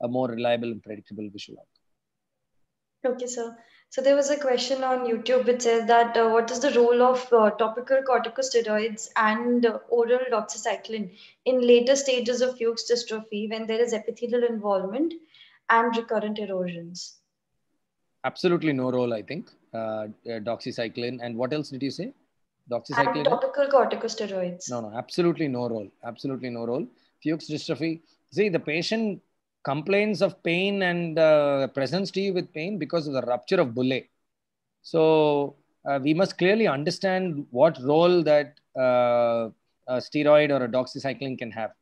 a more reliable and predictable visual outcome. Okay, sir. So there was a question on YouTube which says that uh, what is the role of uh, topical corticosteroids and uh, oral doxycycline in later stages of Fuchs dystrophy when there is epithelial involvement and recurrent erosions? Absolutely no role, I think. Uh, uh, doxycycline and what else did you say? Doxycycline. And topical corticosteroids. No, no, absolutely no role. Absolutely no role. Fuchs dystrophy. See, the patient complaints of pain and uh, presents to you with pain because of the rupture of bullae. So uh, we must clearly understand what role that uh, a steroid or a doxycycline can have.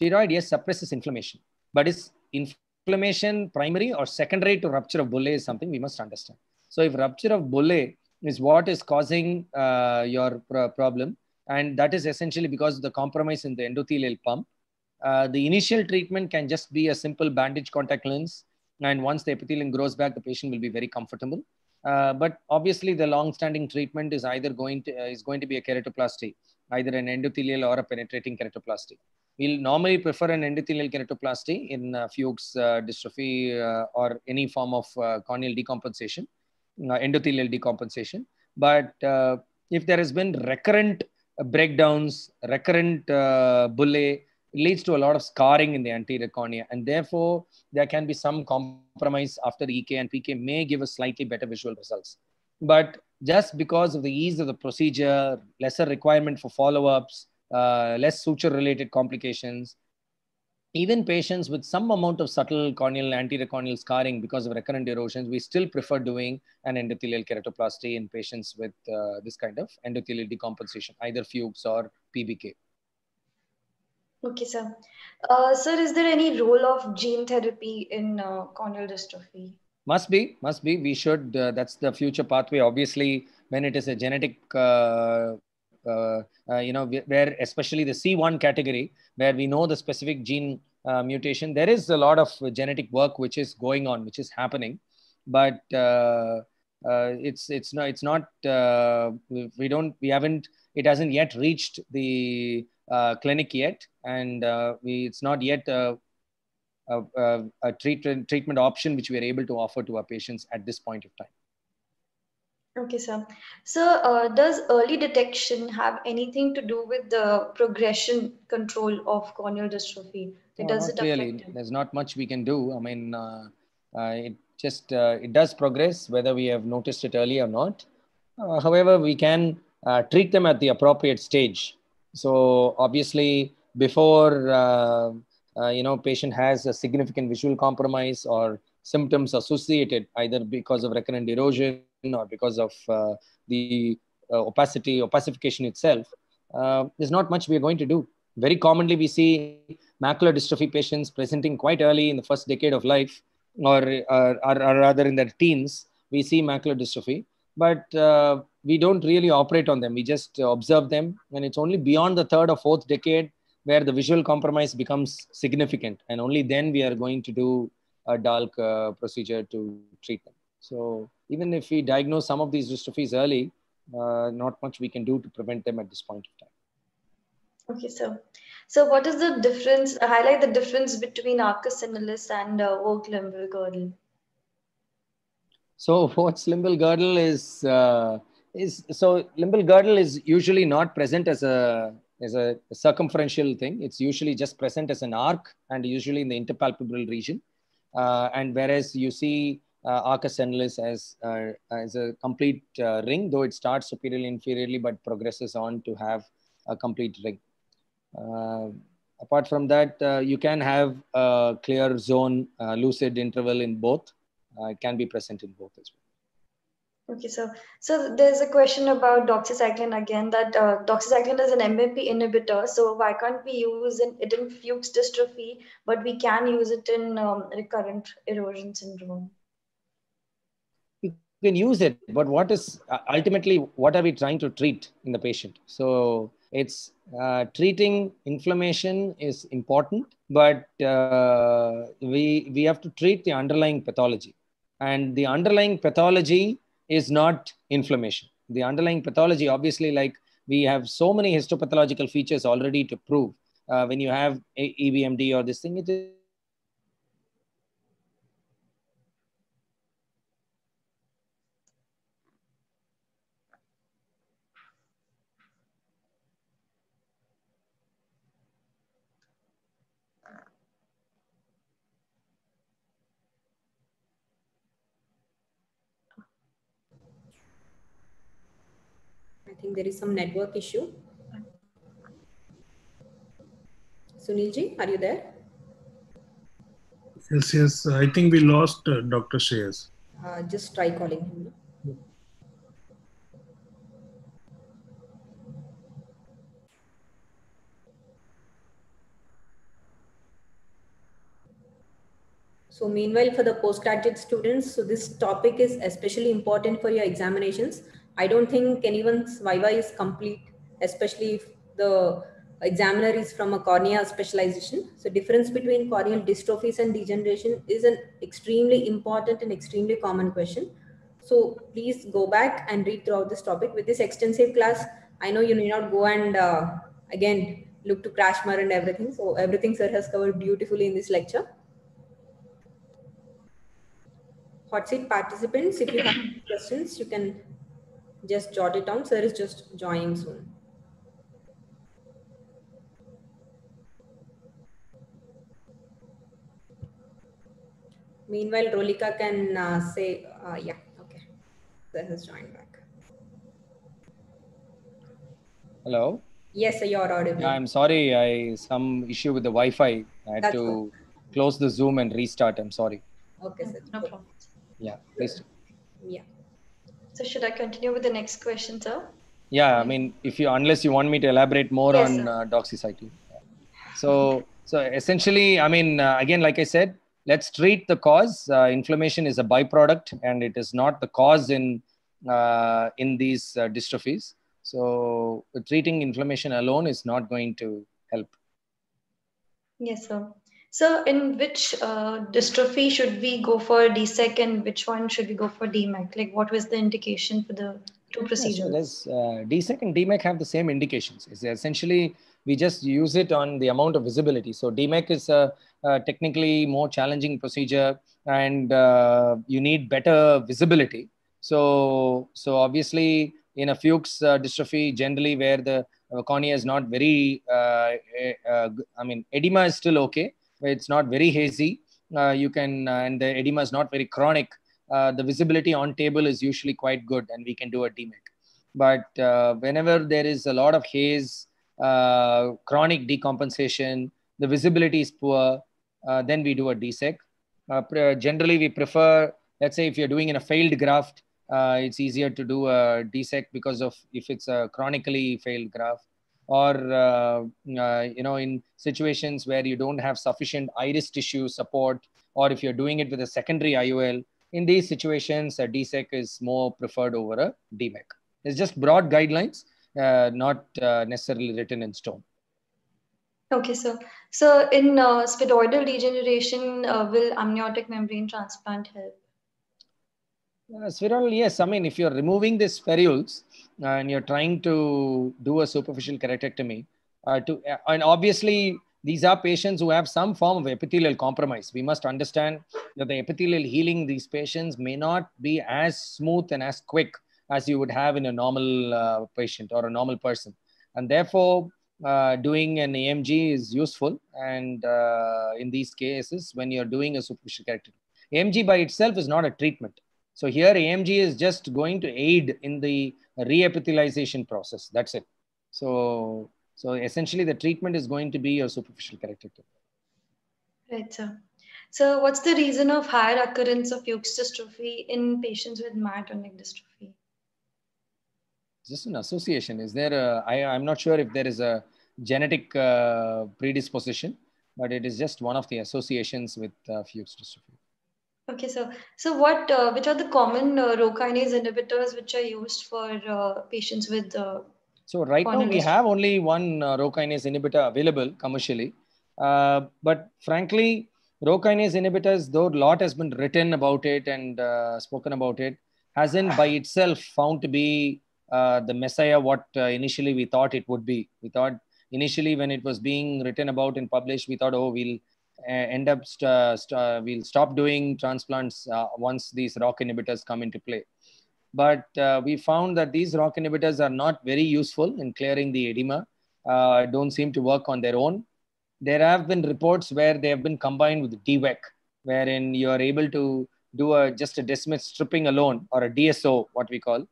Steroid, yes, suppresses inflammation, but is inflammation primary or secondary to rupture of bullae is something we must understand. So if rupture of bullae is what is causing uh, your problem, and that is essentially because of the compromise in the endothelial pump, uh, the initial treatment can just be a simple bandage contact lens. And once the epithelium grows back, the patient will be very comfortable. Uh, but obviously, the long-standing treatment is either going to uh, is going to be a keratoplasty, either an endothelial or a penetrating keratoplasty. We'll normally prefer an endothelial keratoplasty in uh, Fuchs uh, dystrophy uh, or any form of corneal decompensation, endothelial decompensation. But if there has been recurrent breakdowns, recurrent bullae, leads to a lot of scarring in the anterior cornea and therefore there can be some compromise after ek and pk may give us slightly better visual results but just because of the ease of the procedure lesser requirement for follow-ups uh, less suture related complications even patients with some amount of subtle corneal anterior corneal scarring because of recurrent erosions, we still prefer doing an endothelial keratoplasty in patients with uh, this kind of endothelial decompensation, either fugues or PBK. Okay, sir. Uh, sir, is there any role of gene therapy in uh, corneal dystrophy? Must be, must be. We should. Uh, that's the future pathway. Obviously, when it is a genetic, uh, uh, uh, you know, where especially the C1 category, where we know the specific gene mutation, there is a lot of genetic work which is going on, which is happening, but. it's it's not it's not we don't we haven't it hasn't yet reached the uh, clinic yet, and uh, we, it's not yet uh, a, a, a treatment, treatment option which we are able to offer to our patients at this point of time. Okay, sir. So, uh, does early detection have anything to do with the progression control of corneal dystrophy? So no, does it really. Affect There's not much we can do. I mean, uh, uh, it just it does progress whether we have noticed it early or not. however, we can treat them at the appropriate stage. So obviously, before uh, uh, you know patient has a significant visual compromise or symptoms associated either because of recurrent erosion or because of uh, the uh, opacity opacification itself, uh, there's not much we are going to do. Very commonly, we see macular dystrophy patients presenting quite early in the first decade of life, or, or, or rather in their teens. We see macular dystrophy, but uh, we don't really operate on them. We just observe them. And it's only beyond the third or fourth decade where the visual compromise becomes significant. And only then we are going to do a DALK uh, procedure to treat them. So even if we diagnose some of these dystrophies early, uh, not much we can do to prevent them at this point of time. Okay, so so what is the difference? Highlight the difference between arcus similis and uh, limbal girdle. So Vogt limbal girdle is uh, is so limbal girdle is usually not present as a as a circumferential thing. It's usually just present as an arc and usually in the interpalpebral region. Uh, and whereas you see uh, arcus endless as uh, as a complete uh, ring, though it starts superiorly inferiorly but progresses on to have a complete ring. Uh, apart from that, uh, you can have a clear zone uh, lucid interval in both. it can be present in both as well. Okay, so so there's a question about doxycycline again that uh, doxycycline is an MMP inhibitor. So why can't we use it in Fuchs dystrophy, but we can use it in um, recurrent erosion syndrome? You can use it, but what is uh, ultimately what are we trying to treat in the patient? So it's uh, treating inflammation is important, but uh, we we have to treat the underlying pathology, and the underlying pathology is not inflammation. The underlying pathology, obviously, like we have so many histopathological features already to prove. Uh, when you have a- EBMD or this thing, think there is some network issue. Sunilji, are you there? Yes, yes. I think we lost uh, Dr. Shreyas. Uh, just try calling him. So meanwhile, for the postgraduate students, so this topic is especially important for your examinations. I don't think anyone's viva is complete, especially if the examiner is from a cornea specialization. So difference between corneal dystrophies and degeneration is an extremely important and extremely common question. So please go back and read throughout this topic with this extensive class. I know you need not go and uh, again look to Crashmar and everything. So everything sir has covered beautifully in this lecture. Hot seat participants, if you have questions, you can just jot it down. Sir is just joining soon. Meanwhile, Rolika can uh, say, uh, yeah, okay. Sir has joined back. Hello? Yes, sir, you're audible. I'm sorry. I some issue with the Wi-Fi. I had That's to good. close the Zoom and restart. I'm sorry. Okay, sir. No problem. Yeah, please. Yeah. So should I continue with the next question, sir? Yeah, I mean, if you unless you want me to elaborate more yes, on uh, doxycycline. So so essentially, I mean, uh, again, like I said, let's treat the cause. Uh, inflammation is a byproduct, and it is not the cause in uh, in these uh, dystrophies. So treating inflammation alone is not going to help. Yes, sir. So, in which uh, dystrophy should we go for DSEC and which one should we go for mac? Like, what was the indication for the two procedures? Yeah, so uh, DSEC and DMAC have the same indications. It's essentially, we just use it on the amount of visibility. So, mac is a, a technically more challenging procedure and uh, you need better visibility. So, so obviously, in a Fuchs uh, dystrophy, generally where the uh, cornea is not very, uh, eh, I mean, edema is still okay it's not very hazy. Uh, you can, uh, and the edema is not very chronic. Uh, the visibility on table is usually quite good and we can do a DMIC. But whenever there is a lot of haze, chronic decompensation, the visibility is poor, then we do a DSEC. generally, we prefer, let's say if you're doing in a failed graft, uh, it's easier to do a DSEC because of if it's a chronically failed graft or uh, uh, you know in situations where you don't have sufficient iris tissue support or if you're doing it with a secondary iol in these situations a dsec is more preferred over a dmec it's just broad guidelines uh, not uh, necessarily written in stone okay so so in uh, spheroidal degeneration uh, will amniotic membrane transplant help uh, spheroidal yes i mean if you're removing the spherules and you're trying to do a superficial caretectomy, uh, to, uh, and obviously these are patients who have some form of epithelial compromise. We must understand that the epithelial healing these patients may not be as smooth and as quick as you would have in a normal uh, patient or a normal person. And therefore, uh, doing an AMG is useful. And uh, in these cases, when you're doing a superficial character, AMG by itself is not a treatment. So here AMG is just going to aid in the reepithelialization process. That's it. So, so essentially the treatment is going to be your superficial corrective. Right, sir. So what's the reason of higher occurrence of Fuchs dystrophy in patients with myotonic dystrophy? Just an association. Is there a, I, I'm not sure if there is a genetic uh, predisposition, but it is just one of the associations with uh, Fuchs dystrophy. Okay, so so what uh, which are the common uh, kinase inhibitors which are used for uh, patients with? Uh, so right now we have only one uh, kinase inhibitor available commercially, uh, but frankly, kinase inhibitors, though a lot has been written about it and spoken about it, hasn't by itself found to be the messiah what initially we thought it would be. We thought initially when it was being written about and published, we thought, oh, we'll uh, end up we st uh, uh, we'll stop doing transplants once these rock inhibitors come into play. But we found that these rock inhibitors are not very useful in clearing the edema. don't seem to work on their own. There have been reports where they have been combined with DVEC, wherein you are able to do a just a decimal stripping alone or a DSO, what we call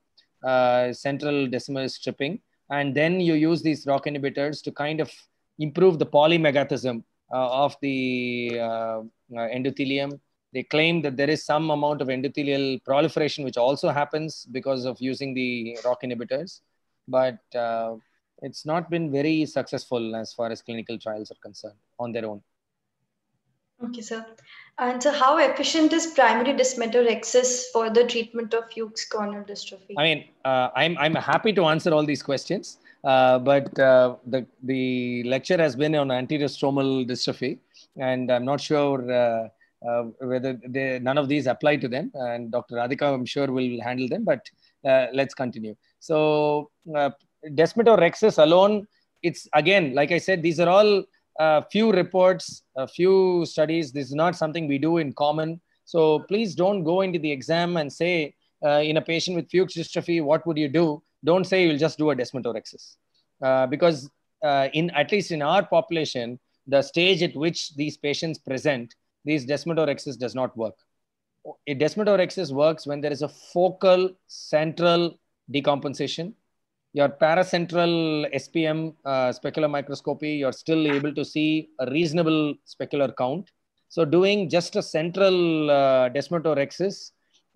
uh, central decimal stripping, and then you use these rock inhibitors to kind of improve the polymegathism uh, of the uh, uh, endothelium. They claim that there is some amount of endothelial proliferation, which also happens because of using the ROCK inhibitors. But it's not been very successful as far as clinical trials are concerned on their own. Okay, sir. And so, how efficient is primary dysmenorrhexis for the treatment of Fuchs corneal dystrophy? I mean, uh, I'm I'm happy to answer all these questions. Uh, but uh, the, the lecture has been on anterior stromal dystrophy, and I'm not sure uh, uh, whether they, none of these apply to them. And Dr. Radhika, I'm sure, will handle them, but uh, let's continue. So, uh, Desmetorexis alone, it's again, like I said, these are all a few reports, a few studies. This is not something we do in common. So, please don't go into the exam and say, in a patient with Fuchs dystrophy, what would you do? don't say you'll just do a desmotorexis uh, because uh, in at least in our population, the stage at which these patients present, these desmotorexis does not work. A desmotorexis works when there is a focal central decompensation. Your paracentral SPM uh, specular microscopy, you're still able to see a reasonable specular count. So doing just a central uh, desmotorexis,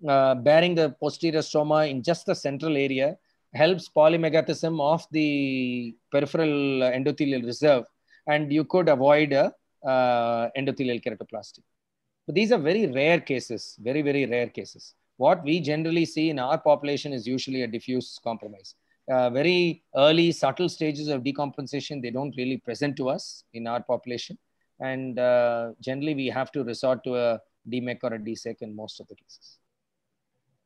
uh, bearing the posterior stroma in just the central area helps polymegathism of the peripheral endothelial reserve, and you could avoid a uh, endothelial keratoplasty. But these are very rare cases, very, very rare cases. What we generally see in our population is usually a diffuse compromise. Uh, very early, subtle stages of decompensation, they don't really present to us in our population. And uh, generally, we have to resort to a DMEC or a DSEC in most of the cases.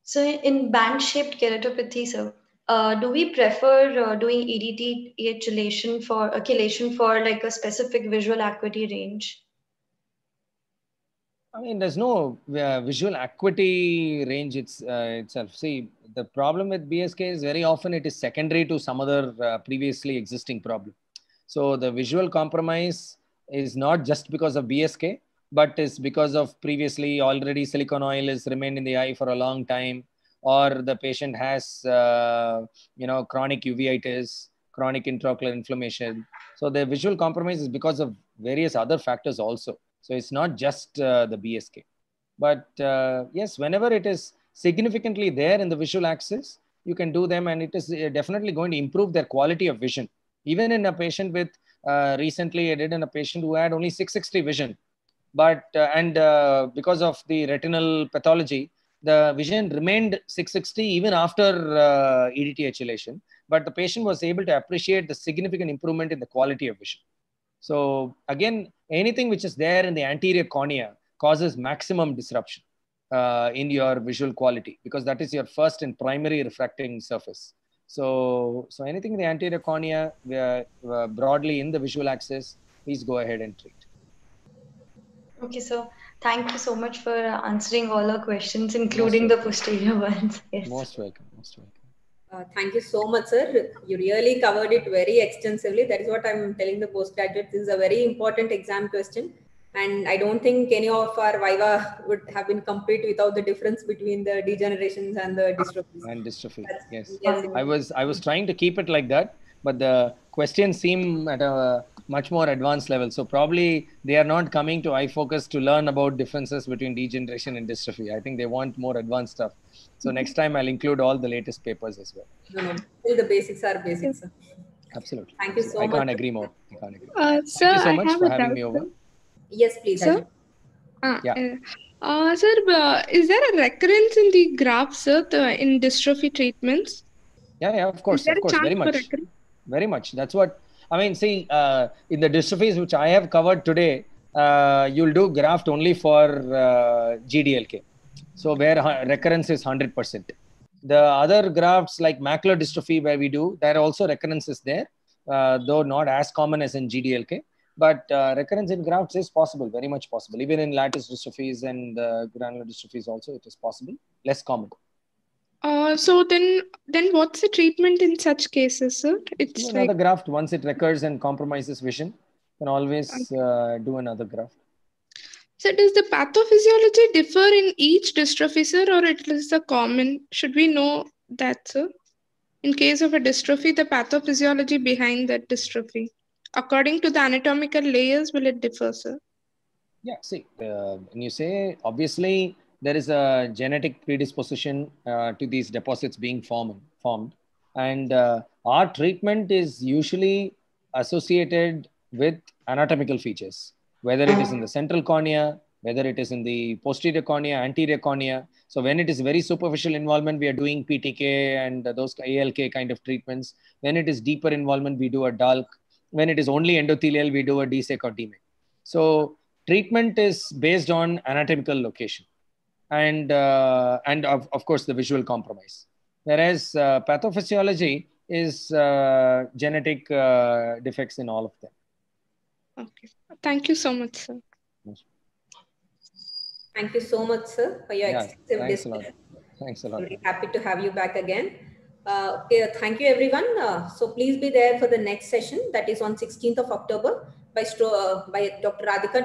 So in band-shaped keratopathy, sir, uh, do we prefer uh, doing EDT chelation for a chelation for like a specific visual acuity range? I mean, there's no uh, visual acuity range it's, uh, itself. See, the problem with BSK is very often it is secondary to some other uh, previously existing problem. So the visual compromise is not just because of BSK, but is because of previously already silicon oil has remained in the eye for a long time or the patient has uh, you know chronic uveitis chronic intraocular inflammation so the visual compromise is because of various other factors also so it's not just uh, the bsk but uh, yes whenever it is significantly there in the visual axis you can do them and it is uh, definitely going to improve their quality of vision even in a patient with uh, recently i did in a patient who had only 660 vision but uh, and because of the retinal pathology the vision remained 660 even after uh, EDT acylation, but the patient was able to appreciate the significant improvement in the quality of vision. So again, anything which is there in the anterior cornea causes maximum disruption uh, in your visual quality because that is your first and primary refracting surface. So, so anything in the anterior cornea, uh, uh broadly in the visual axis, please go ahead and treat. Okay, so Thank you so much for answering all our questions, including the posterior ones. Yes. Most welcome. Most welcome. Uh, thank you so much, sir. You really covered it very extensively. That is what I'm telling the postgraduate. This is a very important exam question. And I don't think any of our Viva would have been complete without the difference between the degenerations and the dystrophies. And dystrophy, yes. yes. I was I was trying to keep it like that, but the questions seem at a much more advanced level. So probably they are not coming to iFocus to learn about differences between degeneration and dystrophy. I think they want more advanced stuff. So mm-hmm. next time I'll include all the latest papers as well. No, mm-hmm. no. The basics are basics. Absolutely. Thank you so I much. I can't agree more. I can't agree. Uh, sir, Thank you so much for having me over. Yes, please. Sir? Uh, yeah. Uh, uh sir, is there a recurrence in the graph, sir, the, in dystrophy treatments? Yeah, yeah, of course, of course, very much, very much. That's what I mean, see, uh, in the dystrophies which I have covered today, uh, you'll do graft only for uh, GDLK. So where recurrence is 100%. The other grafts like macular dystrophy where we do, there also recurrence is there, uh, though not as common as in GDLK. But uh, recurrence in grafts is possible, very much possible. Even in lattice dystrophies and uh, granular dystrophies also, it is possible, less common. Uh, so then, then what's the treatment in such cases, sir? It's do another like... graft. Once it recurs and compromises vision, can always uh, do another graft. So does the pathophysiology differ in each dystrophy, sir, or it is a common? Should we know that, sir? In case of a dystrophy, the pathophysiology behind that dystrophy, according to the anatomical layers, will it differ, sir? Yeah. See, uh, when you say obviously there is a genetic predisposition uh, to these deposits being form, formed. And uh, our treatment is usually associated with anatomical features, whether it is in the central cornea, whether it is in the posterior cornea, anterior cornea. So when it is very superficial involvement, we are doing PTK and those ALK kind of treatments. When it is deeper involvement, we do a DALK. When it is only endothelial, we do a DSEC or DMEC. So treatment is based on anatomical location and uh, and of, of course the visual compromise whereas uh, pathophysiology is uh, genetic uh, defects in all of them okay thank you so much sir thank you so much sir for your yeah, extensive thanks discussion a lot. thanks a lot happy to have you back again uh, okay thank you everyone uh, so please be there for the next session that is on 16th of october by by dr radhika